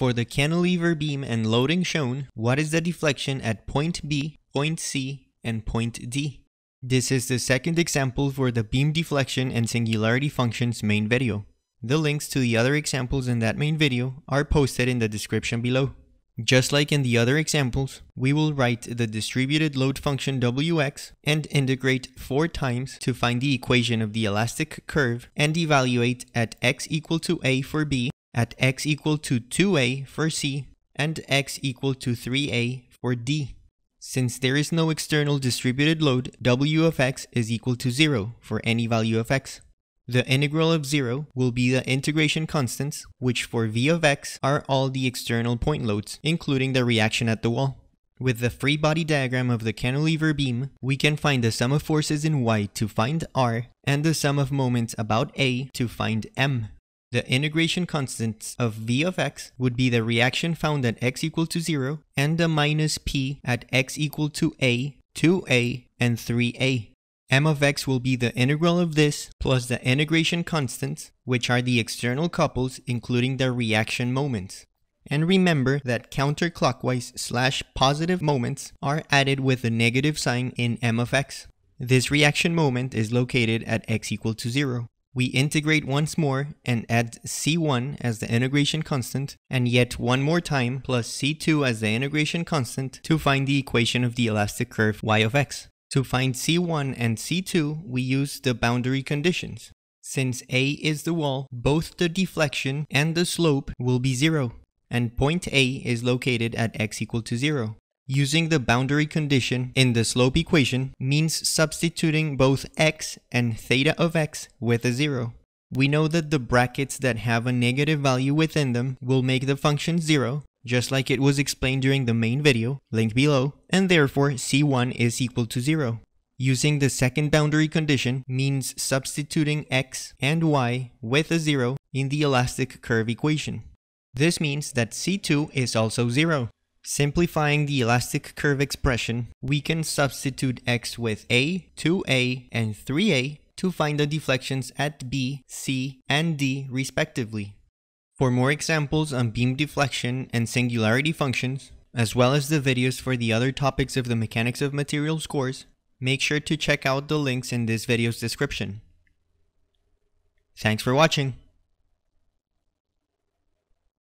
For the cantilever beam and loading shown, what is the deflection at point B, point C, and point D? This is the second example for the beam deflection and singularity functions main video. The links to the other examples in that main video are posted in the description below. Just like in the other examples, we will write the distributed load function Wx and integrate 4 times to find the equation of the elastic curve and evaluate at x equal to a for b at x equal to 2a for C and x equal to 3a for D. Since there is no external distributed load, w of x is equal to 0 for any value of x. The integral of 0 will be the integration constants, which for v of x are all the external point loads, including the reaction at the wall. With the free body diagram of the cantilever beam, we can find the sum of forces in y to find r and the sum of moments about a to find m the integration constants of v of x would be the reaction found at x equal to 0 and the minus p at x equal to a, 2a, and 3a. m of x will be the integral of this plus the integration constants, which are the external couples including the reaction moments. And remember that counterclockwise slash positive moments are added with a negative sign in m of x. This reaction moment is located at x equal to 0. We integrate once more and add C1 as the integration constant and yet one more time plus C2 as the integration constant to find the equation of the elastic curve y of x. To find C1 and C2, we use the boundary conditions. Since A is the wall, both the deflection and the slope will be zero, and point A is located at x equal to zero. Using the boundary condition in the slope equation means substituting both x and theta of x with a zero. We know that the brackets that have a negative value within them will make the function zero, just like it was explained during the main video, linked below, and therefore c1 is equal to zero. Using the second boundary condition means substituting x and y with a zero in the elastic curve equation. This means that c2 is also zero, Simplifying the elastic curve expression, we can substitute x with a, 2a, and 3a to find the deflections at b, c, and d respectively. For more examples on beam deflection and singularity functions, as well as the videos for the other topics of the mechanics of materials course, make sure to check out the links in this video's description. Thanks for watching!